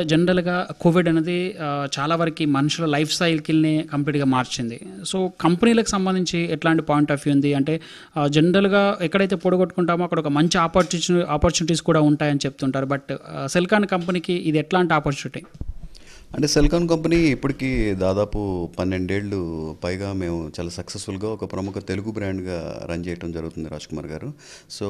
ఎందుకంటే జనరల్గా కోవిడ్ అనేది చాలా వరకు మనుషుల లైఫ్ స్టైల్కిల్ని కంప్లీట్గా మార్చింది సో కంపెనీలకు సంబంధించి ఎట్లాంటి పాయింట్ ఆఫ్ వ్యూ ఉంది అంటే జనరల్గా ఎక్కడైతే పొడగొట్టుకుంటామో అక్కడ ఒక మంచి ఆపర్చునిటీ ఆపర్చునిటీస్ కూడా ఉంటాయని చెప్తుంటారు బట్ సెల్కాన్ కంపెనీకి ఇది ఎట్లాంటి ఆపర్చునిటీ అంటే సెల్కాన్ కంపెనీ ఇప్పటికీ దాదాపు పన్నెండేళ్ళు పైగా మేము చాలా సక్సెస్ఫుల్గా ఒక ప్రముఖ తెలుగు బ్రాండ్గా రన్ చేయడం జరుగుతుంది రాజ్ కుమార్ గారు సో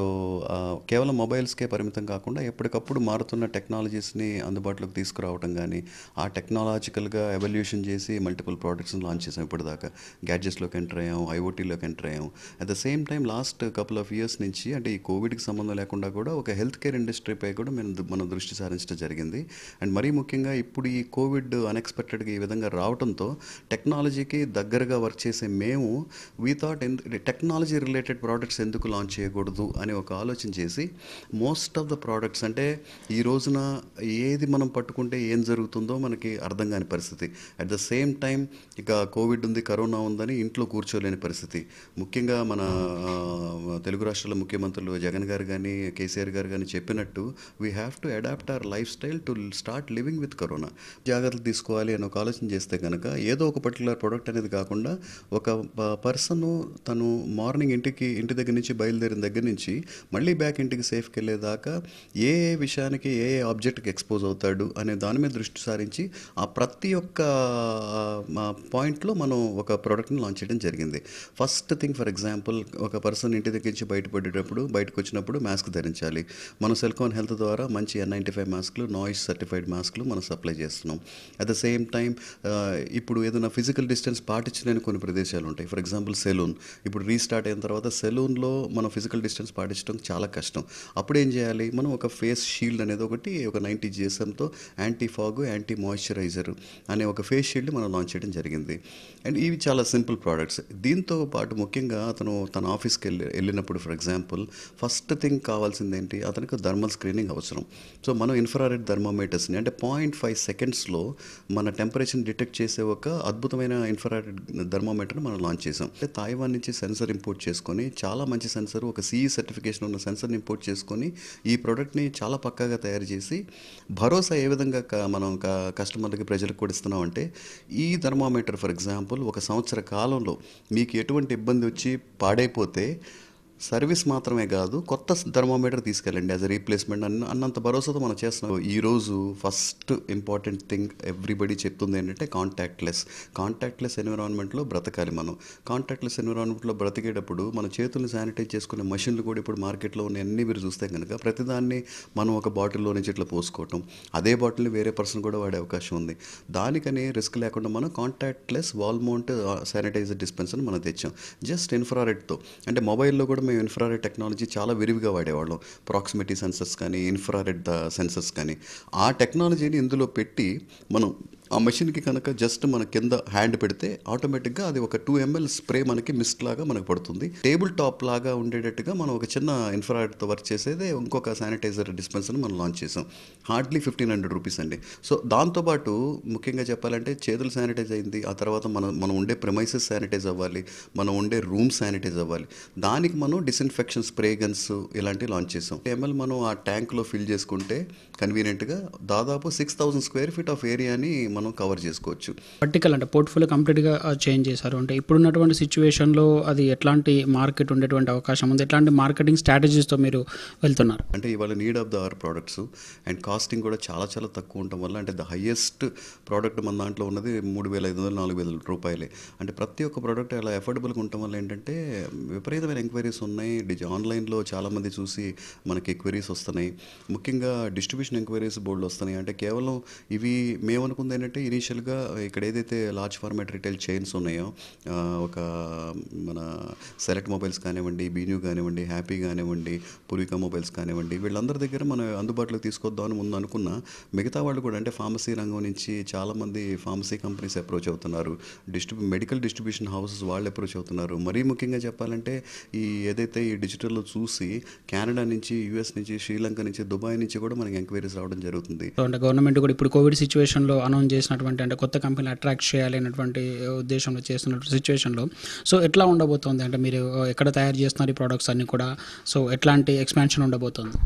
కేవలం మొబైల్స్కే పరిమితం కాకుండా ఎప్పటికప్పుడు మారుతున్న టెక్నాలజీస్ని అందుబాటులోకి తీసుకురావడం కానీ ఆ టెక్నాలజికల్గా ఎవల్యూషన్ చేసి మల్టిపుల్ ప్రోడక్ట్స్ని లాంచ్ చేసాం ఇప్పటిదాకా గ్యాడ్జెట్స్లోకి ఎంటర్ అయ్యాం ఐఓటీలోకి ఎంటర్ అయ్యాం at the same time last couple of years నుంచి అంటే ఈ కోవిడ్కి సంబంధం లేకుండా కూడా ఒక హెల్త్ కేర్ ఇండస్ట్రీపై కూడా మేము మనం దృష్టి సారించడం జరిగింది అండ్ మరీ ముఖ్యంగా ఇప్పుడు ఈ కోవిడ్ కోవిడ్ అన్ఎక్స్పెక్టెడ్గా ఈ విధంగా రావడంతో టెక్నాలజీకి దగ్గరగా వర్క్ చేసే మేము we thought technology related products ఎందుకు లాంచ్ చేయకూడదు అని ఒక ఆలోచన చేసి మోస్ట్ ఆఫ్ ద ప్రోడక్ట్స్ అంటే ఈ రోజున ఏది మనం పట్టుకుంటే ఏం జరుగుతుందో మనకి అర్థం కాని పరిస్థితి అట్ ద సేమ్ టైం ఇక కోవిడ్ ఉంది కరోనా ఉందని ఇంట్లో కూర్చోలేని పరిస్థితి ముఖ్యంగా మన తెలుగు రాష్ట్రాల ముఖ్యమంత్రులు జగన్ గారు కానీ కేసీఆర్ గారు కానీ చెప్పినట్టు we have to adapt our life style to start living with corona జాగ్రత్తలు తీసుకోవాలి అని ఒక ఆలోచన చేస్తే కనుక ఏదో ఒక పర్టికులర్ ప్రోడక్ట్ అనేది కాకుండా ఒక పర్సన్ తను మార్నింగ్ ఇంటికి ఇంటి దగ్గర నుంచి బయలుదేరిన దగ్గర నుంచి మళ్ళీ బ్యాక్ ఇంటికి సేఫ్కి వెళ్ళేదాకా ఏ ఏ విషయానికి ఏ ఏ ఆబ్జెక్ట్కి ఎక్స్పోజ్ అవుతాడు అనే దాని మీద దృష్టి సారించి ఆ ప్రతి ఒక్క పాయింట్లో మనం ఒక ప్రోడక్ట్ని లాంచ్ చేయడం జరిగింది ఫస్ట్ థింగ్ ఫర్ ఎగ్జాంపుల్ ఒక పర్సన్ ఇంటి దగ్గర నుంచి బయటపడేటప్పుడు బయటకు వచ్చినప్పుడు మాస్క్ ధరించాలి మనం సెల్ఫోన్ హెల్త్ ద్వారా మంచి ఎన్ నైంటీ ఫైవ్ మాస్క్లు నాయిస్ సర్టిఫైడ్ మాస్క్లు మనం సప్లై చేస్తున్నాం అట్ ద సేమ్ టైం ఇప్పుడు ఏదైనా ఫిజికల్ డిస్టెన్స్ పాటించలేని కొన్ని ప్రదేశాలు ఉంటాయి ఫర్ ఎగ్జాంపుల్ సెలూన్ ఇప్పుడు రీస్టార్ట్ అయిన తర్వాత సెలూన్లో మనం ఫిజికల్ డిస్టెన్స్ పాటించడం చాలా కష్టం అప్పుడు ఏం చేయాలి మనం ఒక ఫేస్ షీల్డ్ అనేది ఒకటి ఒక నైంటీ జిఎస్ఎంతో యాంటీ ఫాగ్ యాంటీ మాయిశ్చరైజర్ అనే ఒక ఫేస్ షీల్డ్ మనం లాంచ్ చేయడం జరిగింది అండ్ ఇవి చాలా సింపుల్ ప్రోడక్ట్స్ దీంతో పాటు ముఖ్యంగా అతను తన ఆఫీస్కి వెళ్ళి వెళ్ళినప్పుడు ఫర్ ఎగ్జాంపుల్ ఫస్ట్ థింగ్ కావాల్సింది ఏంటి అతనికి థర్మల్ స్క్రీనింగ్ అవసరం సో మనం ఇన్ఫ్రారెడ్ థర్మోమీటర్స్ని అంటే పాయింట్ ఫైవ్ సెకండ్స్లో మన టెంపరేచర్ని డిటెక్ట్ చేసే ఒక అద్భుతమైన ఇన్ఫ్రారెడ్ థర్మోమీటర్ని మనం లాంచ్ చేసాం అంటే తాయివాన్ నుంచి సెన్సర్ ఇంపోర్ట్ చేసుకొని చాలా మంచి సెన్సర్ ఒక సిఈ సర్టిఫికేషన్ e ఉన్న సెన్సర్ని ఇంపోర్ట్ చేసుకొని ఈ ప్రోడక్ట్ని చాలా పక్కాగా తయారు చేసి భరోసా ఏ విధంగా మనం కస్టమర్లకి ప్రజలకు కూడా ఇస్తున్నాం అంటే ఈ థర్మోమీటర్ ఫర్ ఎగ్జాంపుల్ ఒక సంవత్సర కాలంలో మీకు ఎటువంటి ఇబ్బంది వచ్చి పాడైపోతే సర్వీస్ మాత్రమే కాదు కొత్త థర్మోమీటర్ తీసుకెళ్ళండి యాజ్ అ రీప్లేస్మెంట్ అన్న అన్నంత భరోసాతో మనం చేస్తున్నాం ఈరోజు ఫస్ట్ ఇంపార్టెంట్ థింగ్ ఎవ్రీబడి చెప్తుంది ఏంటంటే కాంటాక్ట్లెస్ కాంటాక్ట్లెస్ ఎన్విరాన్మెంట్లో బ్రతకాలి మనం కాంటాక్ట్లెస్ ఎన్విరాన్మెంట్లో బ్రతికేటప్పుడు మన చేతులను శానిటైజ్ చేసుకునే మషిన్లు కూడా ఇప్పుడు మార్కెట్లో ఉన్న అన్ని మీరు చూస్తే కనుక ప్రతిదాన్ని మనం ఒక బాటిల్లో నుంచి ఇట్లా పోసుకోవటం అదే బాటిల్ని వేరే పర్సన్ కూడా వాడే అవకాశం ఉంది దానికని రిస్క్ లేకుండా మనం కాంటాక్ట్లెస్ వాల్మౌంట్ శానిటైజర్ డిస్పెన్సర్ మనం తెచ్చాం జస్ట్ ఇన్ఫ్రారెడ్తో అంటే మొబైల్లో కూడా మేము ఇన్ఫ్రారెడ్ టెక్నాలజీ చాలా విరివిగా వాడేవాళ్ళం ప్రాక్సిమిటీ సెన్సర్స్ కానీ ఇన్ఫ్రారెడ్ సెన్సర్స్ uh, కానీ ఆ టెక్నాలజీని ఇందులో పెట్టి మనం ఆ మెషిన్కి కనుక జస్ట్ మన కింద హ్యాండ్ పెడితే ఆటోమేటిక్గా అది ఒక టూ ఎంఎల్ స్ప్రే మనకి మిస్ట్ లాగా మనకు పడుతుంది టేబుల్ టాప్ లాగా ఉండేటట్టుగా మనం ఒక చిన్న ఇన్ఫ్రాడ్తో వర్క్ చేసేది ఇంకొక శానిటైజర్ డిస్పెన్సర్ని మనం లాంచ్ చేసాం హార్డ్లీ ఫిఫ్టీన్ హండ్రెడ్ రూపీస్ అండి సో దాంతోపాటు ముఖ్యంగా చెప్పాలంటే చేతులు శానిటైజ్ అయింది ఆ తర్వాత మనం మనం ఉండే ప్రమైసెస్ శానిటైజ్ అవ్వాలి మనం ఉండే రూమ్ శానిటైజ్ అవ్వాలి దానికి మనం డిస్ఇన్ఫెక్షన్ స్ప్రే గన్స్ ఇలాంటివి లాంచ్ చేసాం ఎంఎల్ మనం ఆ ట్యాంక్లో ఫిల్ చేసుకుంటే కన్వీనియంట్గా దాదాపు six thousand square feet of ఏరియాని మనం మనం కవర్ చేసుకోవచ్చు పర్టికల్ అంటే పోర్ట్ఫోలియో కంప్లీట్గా చేంజ్ చేశారు అంటే ఇప్పుడున్నటువంటి సిచ్యువేషన్లో అది ఎట్లాంటి మార్కెట్ ఉండేటువంటి అవకాశం ఉంది ఎట్లాంటి మార్కెటింగ్ స్ట్రాటజీస్తో మీరు వెళ్తున్నారు అంటే ఇవాళ need of the hour products and costing కూడా చాలా చాలా తక్కువ ఉండటం వల్ల అంటే ద హయ్యెస్ట్ ప్రోడక్ట్ మన దాంట్లో ఉన్నది మూడు వేల ఐదు వందలు నాలుగు వేల రూపాయలే అంటే ప్రతి ఒక్క ప్రోడక్ట్ అలా ఎఫోర్డబుల్గా ఉండటం వల్ల ఏంటంటే విపరీతమైన ఎంక్వైరీస్ ఉన్నాయి డిజి ఆన్లైన్లో చాలామంది చూసి మనకి ఎక్వైరీస్ వస్తున్నాయి ముఖ్యంగా డిస్ట్రిబ్యూషన్ ఎంక్వైరీస్ బోర్డులు వస్తున్నాయి అంటే కేవలం ఇవి మేమనుకుంది అనుకుంది ఏంటంటే ఇనీషియల్గా ఇక్కడ ఏదైతే లార్జ్ ఫార్మాట్ రిటైల్ చైన్స్ ఉన్నాయో ఒక మన సెలెక్ట్ మొబైల్స్ కానివ్వండి బీన్యూ కానివ్వండి హ్యాపీ కానివ్వండి పూర్విక మొబైల్స్ కానివ్వండి వీళ్ళందరి దగ్గర మనం అందుబాటులోకి తీసుకొద్దామని ముందు అనుకున్న మిగతా వాళ్ళు కూడా అంటే ఫార్మసీ రంగం నుంచి చాలామంది ఫార్మసీ కంపెనీస్ అప్రోచ్ అవుతున్నారు డిస్ట్రిబ్యూ మెడికల్ డిస్ట్రిబ్యూషన్ హౌసెస్ వాళ్ళు అప్రోచ్ అవుతున్నారు మరీ ముఖ్యంగా చెప్పాలంటే ఈ ఏదైతే ఈ డిజిటల్లో చూసి కెనడా నుంచి యూఎస్ నుంచి శ్రీలంక నుంచి దుబాయ్ నుంచి కూడా మనకి ఎంక్వైరీస్ రావడం జరుగుతుంది గవర్నమెంట్ కూడా ఇప్పుడు కోవిడ్ సిచ్యువేషన్లో అనౌన్స్ చేసినటువంటి అంటే కొత్త కంపెనీలు అట్రాక్ట్ చేయాలి అనేటువంటి ఉద్దేశంలో చేస్తున్నటువంటి సిచ్యువేషన్లో సో ఎట్లా ఉండబోతోంది అంటే మీరు ఎక్కడ తయారు చేస్తున్నారు ఈ ప్రోడక్ట్స్ అన్నీ కూడా సో ఎట్లాంటి ఎక్స్పాన్షన్ ఉండబోతోంది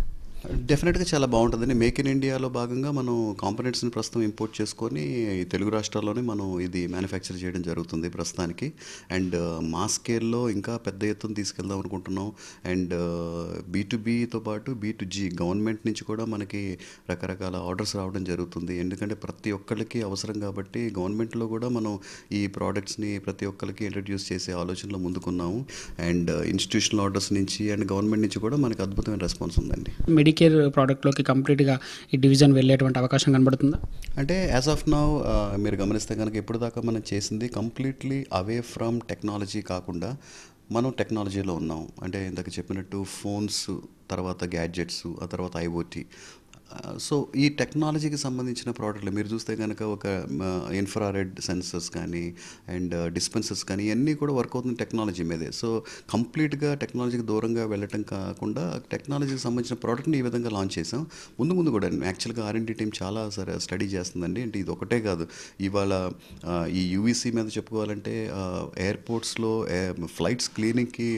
డెఫినెట్గా చాలా బాగుంటుందండి మేక్ ఇన్ ఇండియాలో భాగంగా మనం కాంపనెంట్స్ని ప్రస్తుతం ఇంపోర్ట్ చేసుకొని తెలుగు రాష్ట్రాల్లోనే మనం ఇది మ్యానుఫ్యాక్చర్ చేయడం జరుగుతుంది ప్రస్తుతానికి అండ్ uh, మా స్కేల్లో ఇంకా పెద్ద ఎత్తున తీసుకెళ్దాం అనుకుంటున్నాం అండ్ బీటుబీతో uh, పాటు జీ గవర్నమెంట్ నుంచి కూడా మనకి రకరకాల ఆర్డర్స్ రావడం జరుగుతుంది ఎందుకంటే ప్రతి ఒక్కరికి అవసరం కాబట్టి గవర్నమెంట్లో కూడా మనం ఈ ప్రోడక్ట్స్ని ప్రతి ఒక్కరికి ఇంట్రడ్యూస్ చేసే ఆలోచనలో ముందుకున్నాము అండ్ ఇన్స్టిట్యూషనల్ ఆర్డర్స్ నుంచి అండ్ గవర్నమెంట్ నుంచి కూడా మనకి అద్భుతమైన రెస్పాన్స్ ఉందండి కేర్ ప్రోడక్ట్లోకి కంప్లీట్గా ఈ డివిజన్ వెళ్ళేటువంటి అవకాశం కనబడుతుందా అంటే యాజ్ ఆఫ్ నౌ మీరు గమనిస్తే కనుక ఇప్పుడు దాకా మనం చేసింది కంప్లీట్లీ అవే ఫ్రమ్ టెక్నాలజీ కాకుండా మనం టెక్నాలజీలో ఉన్నాం అంటే ఇందాక చెప్పినట్టు ఫోన్స్ తర్వాత గ్యాడ్జెట్స్ ఆ తర్వాత ఐఓటీ సో ఈ టెక్నాలజీకి సంబంధించిన ప్రోడక్ట్లు మీరు చూస్తే కనుక ఒక ఇన్ఫ్రారెడ్ సెన్సర్స్ కానీ అండ్ డిస్పెన్సర్స్ కానీ ఇవన్నీ కూడా వర్క్ అవుతున్న టెక్నాలజీ మీదే సో కంప్లీట్గా టెక్నాలజీకి దూరంగా వెళ్ళటం కాకుండా టెక్నాలజీకి సంబంధించిన ప్రోడక్ట్ని ఈ విధంగా లాంచ్ చేసాం ముందు ముందు కూడా యాక్చువల్గా ఆర్ఎండి టీం చాలా సరే స్టడీ చేస్తుందండి అంటే ఇది ఒకటే కాదు ఇవాళ ఈ యూవీసీ మీద చెప్పుకోవాలంటే ఎయిర్పోర్ట్స్లో ఫ్లైట్స్ క్లీనింగ్కి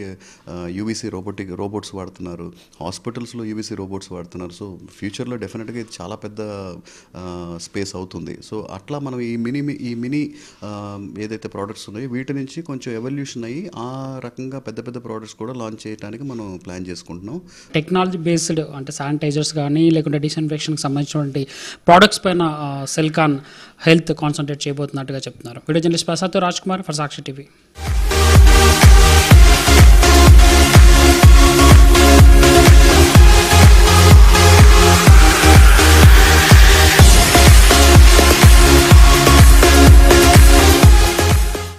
యూవీసీ రోబోటిక్ రోబోట్స్ వాడుతున్నారు హాస్పిటల్స్లో యూవీసీ రోబోట్స్ వాడుతున్నారు సో ఫ్యూచర్లో డెఫినెట్గా ఇది చాలా పెద్ద స్పేస్ అవుతుంది సో అట్లా మనం ఈ మినీ ఈ మినీ ఏదైతే ప్రోడక్ట్స్ ఉన్నాయో వీటి నుంచి కొంచెం ఎవల్యూషన్ అయ్యి ఆ రకంగా పెద్ద పెద్ద ప్రోడక్ట్స్ కూడా లాంచ్ చేయడానికి మనం ప్లాన్ చేసుకుంటున్నాం టెక్నాలజీ బేస్డ్ అంటే శానిటైజర్స్ కానీ లేకుంటే డిస్ఇన్ఫెక్షన్కి సంబంధించినటువంటి ప్రోడక్ట్స్ పైన సెల్కాన్ హెల్త్ కాన్సన్ట్రేట్ చేయబోతున్నట్టుగా చెప్తున్నారు వీడియో జర్నలిస్ట్ ప్రసాద్తో రాజ్ కుమార్ ఫర్ సాక్షి టీవీ